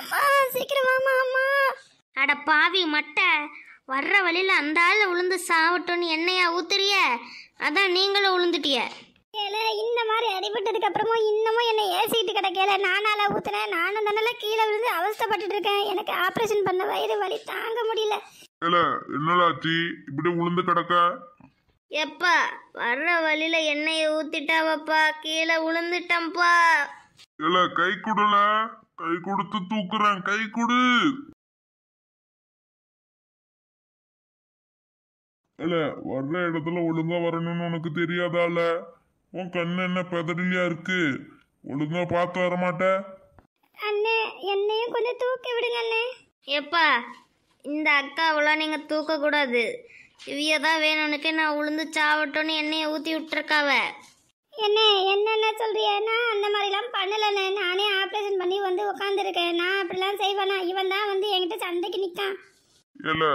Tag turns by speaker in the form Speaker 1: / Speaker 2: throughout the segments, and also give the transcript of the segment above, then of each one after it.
Speaker 1: அம்மா சீக்கிரம் வாமா அம்மா அட பாவி மட்டை
Speaker 2: வர்ற வழியில் அந்த ஆள் விழுந்து சாவட்டும்னு என்னையா ஊத்துறிய அதான் நீங்களும் உளுந்துட்டிய
Speaker 1: ஏல இந்த மாதிரி அடிபட்டதுக்கு அப்புறமும் இன்னமும் என்னை ஏசிக்கிட்டு கிடக்கல நானால ஊத்துனேன் நானும் தானே கீழே விழுந்து அவஸ்தப்பட்டுட்டு இருக்கேன் எனக்கு ஆப்ரேஷன் பண்ண வயிறு வலி தாங்க முடியல
Speaker 3: ஏல என்னடாச்சி இப்படி உளுந்து கிடக்க
Speaker 1: எப்பா வர்ற வழியில
Speaker 2: எண்ணெயை ஊத்திட்டாவப்பா கீழே உளுந்துட்டம்பா
Speaker 3: ஏல கை கொடுல கை கொடுத்து தூக்குறேன் கை கொடு இல்ல வர்ற இடத்துல ஒழுங்கா வரணும்னு உனக்கு தெரியாதால உன் கண்ணு என்ன பெதடலியா இருக்கு ஒழுங்கா பார்த்து வர மாட்ட
Speaker 1: அண்ணே என்னையும் கொஞ்சம் தூக்கி விடுங்க அண்ணே எப்பா இந்த அக்காவெல்லாம் நீங்க தூக்க கூடாது இவிய தான் வேணும்னுக்கு நான் உளுந்து சாவட்டோன்னு என்னைய ஊத்தி விட்டுருக்காவ என்ன என்னென்ன சொல்றியன்னா நான் அந்த மாதிரிலாம் பண்ணலண்ணே நானே ஆப்ரேஷன் உட்காந்துருக்க நான் அப்படிலாம் செய்வேனா இவன் தான் வந்து என்கிட்ட சண்டைக்கு நிற்கான்
Speaker 3: இல்லை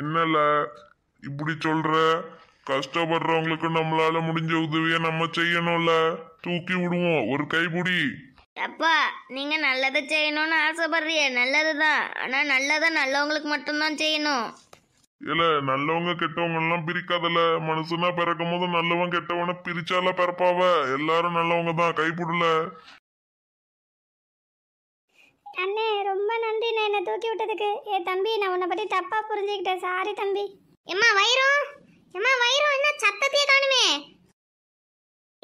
Speaker 3: என்னல இப்படி சொல்ற கஷ்டப்படுறவங்களுக்கு நம்மளால முடிஞ்ச உதவியை நம்ம செய்யணும்ல தூக்கி விடுவோம் ஒரு கைபுடி
Speaker 2: அப்பா நீங்க நல்லதை செய்யணும்னு ஆசைப்படுறிய நல்லதுதான் ஆனா நல்லதை நல்லவங்களுக்கு மட்டும்தான் செய்யணும்
Speaker 3: இல்ல நல்லவங்க கெட்டவங்க எல்லாம் பிரிக்காதல மனுஷனா பிறக்கும் போது நல்லவன் கெட்டவன பிரிச்சால பிறப்பாவ எல்லாரும் நல்லவங்க தான் கைப்புடல
Speaker 1: அண்ணே ரொம்ப நன்றிண்ணே என்னை தூக்கி விட்டதுக்கு ஏ தம்பி நான் உன்னை பற்றி தப்பாக புரிஞ்சுக்கிட்டேன் சாரி தம்பி எம்மா வைரம் எம்மா வைரம் என்ன சத்தத்தையே காணுமே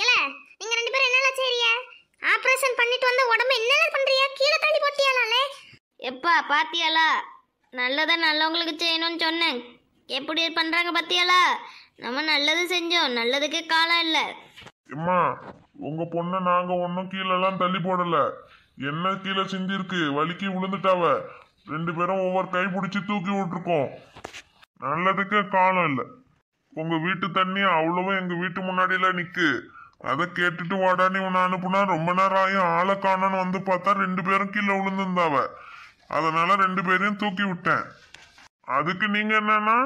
Speaker 2: இல்ல நீங்கள் ரெண்டு பேரும் என்னெல்லாம் செய்றிய ஆப்ரேஷன் பண்ணிட்டு வந்த உடம்பு என்னெல்லாம் பண்ணுறியா கீழே தள்ளி போட்டியாலே எப்பா பாத்தியாலா நல்லதை நல்லவங்களுக்கு செய்யணும்னு சொன்னேன் எப்படி பண்ணுறாங்க பாத்தியாலா நம்ம நல்லது செஞ்சோம் நல்லதுக்கு காலம் இல்லை
Speaker 3: எம்மா உங்க பொண்ணை நாங்க ஒன்றும் கீழெல்லாம் தள்ளி போடல என்ன கீழே சிந்திருக்கு வலிக்கு விழுந்துட்டாவ ரெண்டு பேரும் ஒவ்வொரு கை பிடிச்சி தூக்கி விட்டுருக்கோம் நல்லதுக்கே காலம் இல்லை உங்க வீட்டு தண்ணி அவ்வளவும் எங்க வீட்டு முன்னாடியில நிக்கு அதை கேட்டுட்டு வாடானி உன்னை அனுப்புனா ரொம்ப நேரம் ஆயும் ஆளை காணன்னு வந்து பார்த்தா ரெண்டு பேரும் கீழே விழுந்திருந்தாவ அதனால ரெண்டு பேரையும் தூக்கி விட்டேன் அதுக்கு நீங்க என்னன்னா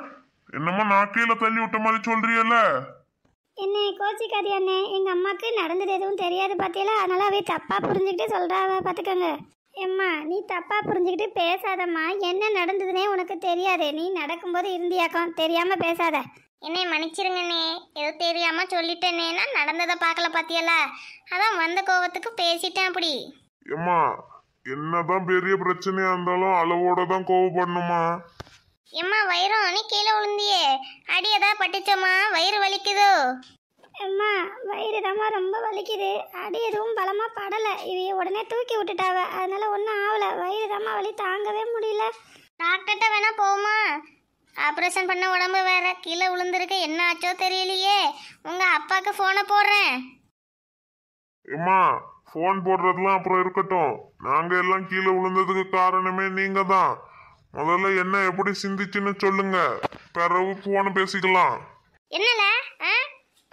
Speaker 3: என்னமோ நான் கீழே தள்ளி விட்ட மாதிரி சொல்றீல்ல என்னை கோச்சிக்காரி
Speaker 1: அண்ணே எங்கள் அம்மாவுக்கு நடந்தது எதுவும் தெரியாது பார்த்தியல அதனால் அவை தப்பாக புரிஞ்சுக்கிட்டு சொல்கிறாவ பார்த்துக்கோங்க எம்மா நீ தப்பாக புரிஞ்சுக்கிட்டு பேசாதம்மா என்ன நடந்ததுன்னே உனக்கு தெரியாது நீ நடக்கும்போது இருந்தியாக்கம் தெரியாமல் பேசாத
Speaker 2: என்னை மன்னிச்சிருங்கண்ணே எது தெரியாமல் சொல்லிட்டேன்னேனா நடந்ததை பார்க்கல பார்த்தியல அதான் வந்த கோவத்துக்கு பேசிட்டேன் அப்படி
Speaker 3: எம்மா என்னதான் பெரிய பிரச்சனையாக இருந்தாலும் அளவோட தான் கோவப்படணுமா
Speaker 2: எம்மா வயிறும்
Speaker 1: நீ கீழே விழுந்தியே அடி ஏதாவது பட்டுச்சோமா வயிறு வலிக்குதோ அம்மா வயிறு தான் ரொம்ப வலிக்குது அடி எதுவும் பலமாக படலை இவைய உடனே தூக்கி விட்டுட்டாவ அதனால ஒன்றும் ஆகலை வயிறு தான் வலி தாங்கவே முடியல டாக்டர்கிட்ட வேணா போமா
Speaker 2: ஆப்ரேஷன் பண்ண உடம்பு வேற கீழே விழுந்திருக்க என்ன ஆச்சோ தெரியலையே உங்கள் அப்பாவுக்கு ஃபோனை
Speaker 1: போடுறேன்
Speaker 3: எம்மா ஃபோன் போடுறதுலாம் அப்புறம் இருக்கட்டும் நாங்கள் எல்லாம் கீழே விழுந்ததுக்கு காரணமே நீங்கள் தான் முதல்ல என்ன எப்படி சிந்திச்சுன்னு சொல்லுங்க பிறகு போன பேசிக்கலாம்
Speaker 2: என்னல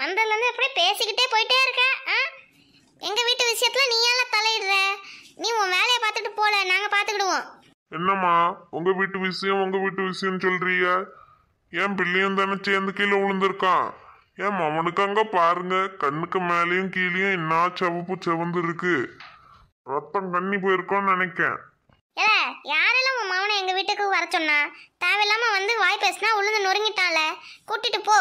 Speaker 2: வந்ததுல இருந்து அப்படியே பேசிக்கிட்டே போயிட்டே இருக்க எங்க வீட்டு விஷயத்துல நீ ஏன் தலையிடுற நீ உன் வேலையை பார்த்துட்டு போல நாங்க பாத்துக்கிடுவோம்
Speaker 3: என்னம்மா உங்க வீட்டு விஷயம் உங்க வீட்டு விஷயம் சொல்றீங்க ஏன் பிள்ளையும் தானே சேர்ந்து கீழே விழுந்திருக்கான் ஏன் மவனுக்கு அங்க பாருங்க கண்ணுக்கு மேலேயும் கீழேயும் என்ன செவப்பு செவந்து இருக்கு ரத்தம் கண்ணி போயிருக்கோன்னு நினைக்கேன்
Speaker 2: ஏல யாரெல்லாம் உன் மாமனை எங்கள் வீட்டுக்கு வர சொன்னா தேவையில்லாமல் வந்து வாய் பேசினா உளுந்து நொறுங்கிட்டான்ல கூட்டிட்டு போ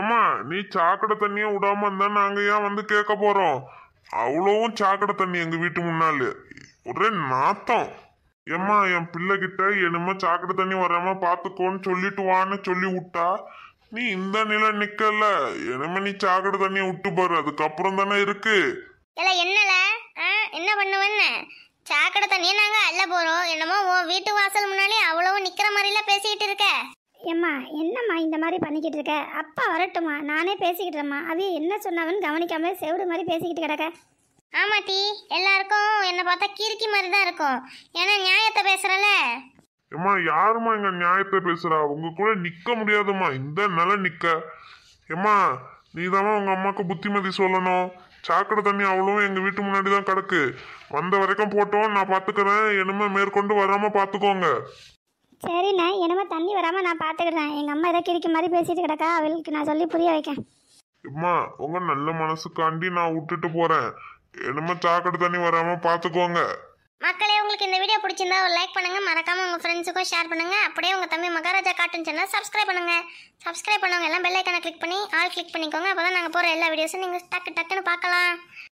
Speaker 3: ஏம்மா நீ சாக்கடை தண்ணியை விடாம இருந்தா நாங்க ஏன் வந்து கேட்க போறோம் அவ்வளவும் சாக்கடை தண்ணி எங்க வீட்டு முன்னாலு ஒரே நாத்தம் ஏம்மா என் பிள்ளைகிட்ட என்னமோ சாக்கடை தண்ணி வராம பாத்துக்கோன்னு சொல்லிட்டு வான்னு சொல்லி விட்டா நீ இந்த நிலை நிக்கல என்னமோ நீ சாக்கடை தண்ணியை விட்டு பாரு அதுக்கப்புறம் தானே இருக்கு
Speaker 2: இல்ல என்னல என்ன பண்ணுவேன்னு சாக்கடை தண்ணி நாங்க அல்ல போறோம் என்னமோ உன் வீட்டு வாசல் முன்னாடி அவ்வளவும் நிற்கிற மாதிரிலாம் பேசிக்கிட்டு இருக்க
Speaker 1: ஏம்மா என்னம்மா இந்த மாதிரி பண்ணிக்கிட்டு இருக்க அப்பா வரட்டுமா நானே பேசிக்கிட்டுறேம்மா அவைய என்ன சொன்னாவன்னு கவனிக்காம செவிடு மாதிரி பேசிக்கிட்டு கிடக்க
Speaker 2: ஆமா டீ எல்லாருக்கும் என்னை பார்த்தா கிறுக்கி மாதிரி தான் இருக்கும் ஏன்னா நியாயத்தை பேசுறல
Speaker 3: ஏம்மா யாருமா இங்க நியாயத்தை பேசுறா உங்க கூட நிக்க முடியாதும்மா இந்த நிலை நிக்க ஏம்மா நீதாம்மா உங்க அம்மாக்கு புத்திமதி சொல்லணும் சாக்கடை தண்ணி அவ்வளவும் எங்கள் வீட்டு முன்னாடி தான் கிடக்கு வந்த வரைக்கும் போட்டோம் நான் பாத்துக்கிறேன் என்னமே மேற்கொண்டு வராமல் பார்த்துக்கோங்க
Speaker 1: சரிண்ணா என்னமோ தண்ணி வராமல் நான் பார்த்துக்கிறேன் எங்க அம்மா ஏதோ கிரிக்க மாதிரி பேசிட்டு கிடக்கா அவளுக்கு நான் சொல்லி புரிய வைக்கேன்
Speaker 3: அம்மா உங்கள் நல்ல மனசுக்காண்டி நான் விட்டுட்டு போகிறேன் என்னமோ சாக்கடை தண்ணி வராமல் பார்த்துக்கோங்க
Speaker 2: மக்களே உங்களுக்கு இந்த வீடியோ பிடிச்சிருந்தா ஒரு லைக் பண்ணுங்க மறக்காம உங்க ஃப்ரெண்ட்ஸுக்கும் ஷேர் பண்ணுங்க அப்படியே உங்க தம்பி மகாராஜா கார்ட்டூன் சேனல் சப்ஸ்கிரைப் பண்ணுங்க சப்ஸ்கிரைப் பண்ணவங்க எல்லாம் பெல் ஐக்கனை கிளிக் பண்ணி ஆல் கிளிக் பண்ணிக்கோங்க அப்போதான் நாங்கள் போகிற எல்லா வீடியோஸும் நீங்கள் டக்கு டக்குன்னு பார்க்கலாம்